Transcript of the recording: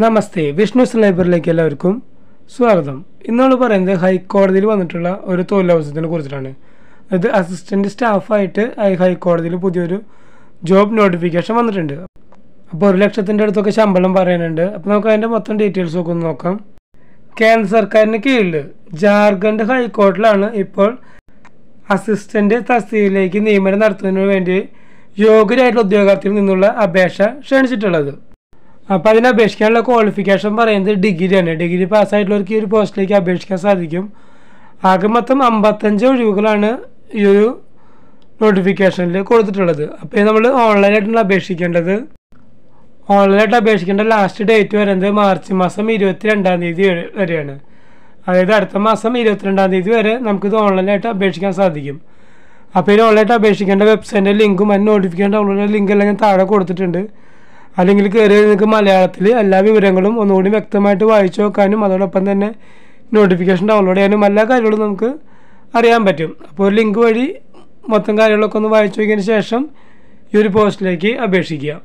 നമസ്തേ വിഷ്ണുസ് ലൈബ്രറിയിലേക്ക് എല്ലാവർക്കും സ്വാഗതം ഇന്ന് നമ്മൾ പറയുന്നത് ഹൈക്കോടതിയിൽ വന്നിട്ടുള്ള ഒരു തൊഴിലവസരത്തിനെ കുറിച്ചിട്ടാണ് അത് അസിസ്റ്റൻറ്റ് സ്റ്റാഫായിട്ട് ഹൈക്കോടതിയിൽ പുതിയൊരു ജോബ് നോട്ടിഫിക്കേഷൻ വന്നിട്ടുണ്ട് അപ്പോൾ ഒരു ലക്ഷത്തിൻ്റെ അടുത്തൊക്കെ ശമ്പളം പറയാനുണ്ട് അപ്പോൾ നമുക്ക് അതിൻ്റെ മൊത്തം ഡീറ്റെയിൽസ് ഒക്കെ ഒന്ന് നോക്കാം കേന്ദ്ര സർക്കാരിന് കീഴിൽ ജാർഖണ്ഡ് ഹൈക്കോടതിയിലാണ് ഇപ്പോൾ അസിസ്റ്റൻ്റ് തസ്തിയിലേക്ക് നിയമനം നടത്തുന്നതിന് വേണ്ടി യോഗ്യരായിട്ടുള്ള ഉദ്യോഗാർത്ഥിയിൽ നിന്നുള്ള അപേക്ഷ ക്ഷണിച്ചിട്ടുള്ളത് അപ്പോൾ അതിന് അപേക്ഷിക്കാനുള്ള ക്വാളിഫിക്കേഷൻ പറയുന്നത് ഡിഗ്രിയാണ് ഡിഗ്രി പാസ്സായിട്ടുള്ളവർക്ക് ഈ ഒരു പോസ്റ്റിലേക്ക് അപേക്ഷിക്കാൻ സാധിക്കും ആകെ മൊത്തം അമ്പത്തഞ്ച് ഒഴിവുകളാണ് ഈ ഒരു നോട്ടിഫിക്കേഷനിൽ കൊടുത്തിട്ടുള്ളത് അപ്പോൾ നമ്മൾ ഓൺലൈനായിട്ടാണ് അപേക്ഷിക്കേണ്ടത് ഓൺലൈനായിട്ട് അപേക്ഷിക്കേണ്ട ലാസ്റ്റ് ഡേറ്റ് വരുന്നത് മാർച്ച് മാസം ഇരുപത്തി രണ്ടാം തീയതി വരെയാണ് അതായത് അടുത്ത മാസം ഇരുപത്തിരണ്ടാം തീയതി വരെ നമുക്കിത് ഓൺലൈനായിട്ട് അപേക്ഷിക്കാൻ സാധിക്കും അപ്പോൾ ഇതിന് ഓൺലൈനായിട്ട് അപേക്ഷിക്കേണ്ട വെബ്സൈറ്റിൻ്റെ ലിങ്കും അതിന് നോട്ടിഫിക്കേഷൻ ഡൗൺലോഡ് ലിങ്കെല്ലാം ഞാൻ താഴെ കൊടുത്തിട്ടുണ്ട് അല്ലെങ്കിൽ കയറി നിങ്ങൾക്ക് മലയാളത്തിൽ എല്ലാ വിവരങ്ങളും ഒന്നുകൂടി വ്യക്തമായിട്ട് വായിച്ചു നോക്കാനും അതോടൊപ്പം തന്നെ നോട്ടിഫിക്കേഷൻ ഡൗൺലോഡ് ചെയ്യാനും എല്ലാ കാര്യങ്ങളും നമുക്ക് അറിയാൻ പറ്റും അപ്പോൾ ഒരു ലിങ്ക് വഴി മൊത്തം കാര്യങ്ങളൊക്കെ ഒന്ന് വായിച്ചു നോക്കിയതിന് ശേഷം ഈ ഒരു പോസ്റ്റിലേക്ക് അപേക്ഷിക്കുക